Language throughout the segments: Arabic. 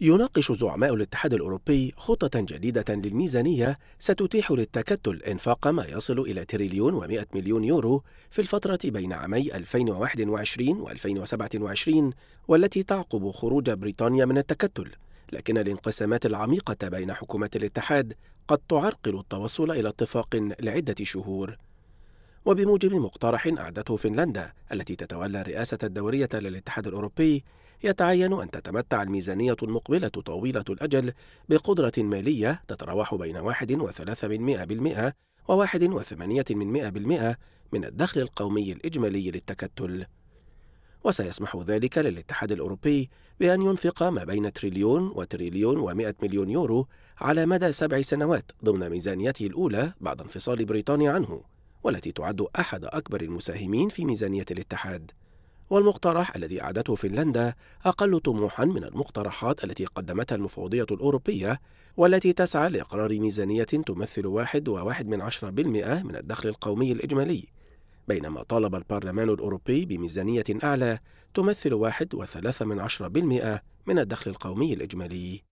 يناقش زعماء الاتحاد الأوروبي خطة جديدة للميزانية ستتيح للتكتل إنفاق ما يصل إلى تريليون ومائة مليون يورو في الفترة بين عامي 2021 و 2027 والتي تعقب خروج بريطانيا من التكتل لكن الانقسامات العميقة بين حكومة الاتحاد قد تعرقل التوصل إلى اتفاق لعدة شهور وبموجب مقترح أعدته فنلندا التي تتولى الرئاسة الدورية للاتحاد الأوروبي يتعين أن تتمتع الميزانية المقبلة طويلة الأجل بقدرة مالية تتراوح بين 1.3% و 1.8% من الدخل القومي الإجمالي للتكتل وسيسمح ذلك للاتحاد الأوروبي بأن ينفق ما بين تريليون وتريليون ومئة مليون يورو على مدى سبع سنوات ضمن ميزانيته الأولى بعد انفصال بريطانيا عنه والتي تعد أحد أكبر المساهمين في ميزانية الاتحاد والمقترح الذي أعدته فنلندا أقل طموحا من المقترحات التي قدمتها المفوضية الأوروبية والتي تسعى لإقرار ميزانية تمثل واحد وواحد من عشرة بالمئة من الدخل القومي الإجمالي بينما طالب البرلمان الأوروبي بميزانية أعلى تمثل واحد وثلاثة من عشرة بالمئة من الدخل القومي الإجمالي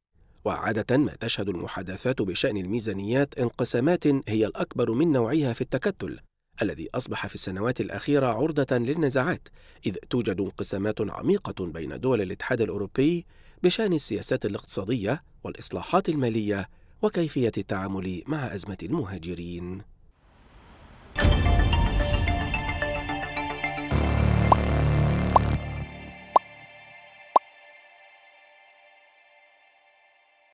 وعادة ما تشهد المحادثات بشأن الميزانيات انقسامات هي الأكبر من نوعها في التكتل الذي أصبح في السنوات الأخيرة عرضة للنزاعات إذ توجد انقسامات عميقة بين دول الاتحاد الأوروبي بشأن السياسات الاقتصادية والإصلاحات المالية وكيفية التعامل مع أزمة المهاجرين